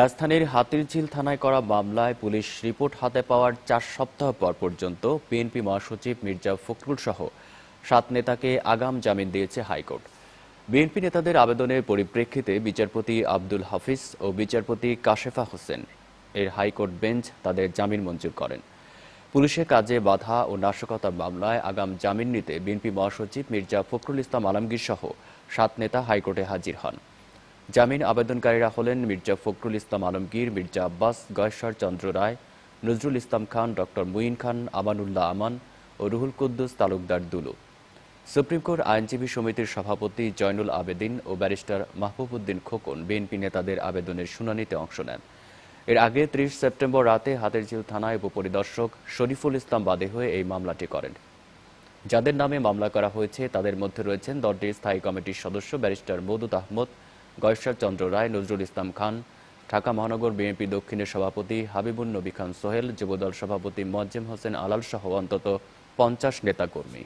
রাজধানীর হাতিরঝিল থানায় করা মামলায় পুলিশ রিপোর্ট হাতে পাওয়ার চার সপ্তাহ পর পর্যন্ত বিএনপি মহাসচিব মির্জা ফখরুল সহ সাত নেতাকে আগাম জামিন দিয়েছে হাইকোর্ট বিএনপি নেতাদের আবেদনের পরিপ্রেক্ষিতে বিচারপতি আব্দুল হাফিজ ও বিচারপতি কাশেফা হোসেন এর হাইকোর্ট বেঞ্চ তাদের জামিন মঞ্জুর করেন পুলিশের কাজে বাধা ও নাশকতার মামলায় আগাম জামিন নিতে বিএনপি মহাসচিব মির্জা ফখরুল ইসলাম আলমগীর সহ সাত নেতা হাইকোর্টে হাজির হন জামিন আবেদনকারীরা হলেন মির্জা ফখরুল ইসলাম আলমগীর মির্জা আব্বাস গয়েশ্বর চন্দ্র রায় নজরুল ইসলাম খান ডক্টর মুইন খান আমানুল্লাহ আমান ও রুহুল কুদ্দুস তালুকদার দুলু সুপ্রিম কোর্ট আইনজীবী সমিতির সভাপতি জয়নুল আবেদিন ও ব্যারিস্টার মাহবুবউদ্দিন খোকন বিএনপি নেতাদের আবেদনের শুনানিতে অংশ নেন এর আগে ত্রিশ সেপ্টেম্বর রাতে হাতেরঝিল থানায় উপপরিদর্শক শরীফুল ইসলাম বাদে হয়ে এই মামলাটি করেন যাদের নামে মামলা করা হয়েছে তাদের মধ্যে রয়েছেন দলটির স্থায়ী কমিটির সদস্য ব্যারিস্টার মদুদ আহমদ গয়েশ্বর চন্দ্র রায় নজরুল ইসলাম খান ঢাকা মহানগর বিএনপি দক্ষিণের সভাপতি হাবিবুল নবী খান সোহেল যুবদল সভাপতি মজ্জেম হোসেন আলাল সহ অন্তত পঞ্চাশ নেতাকর্মী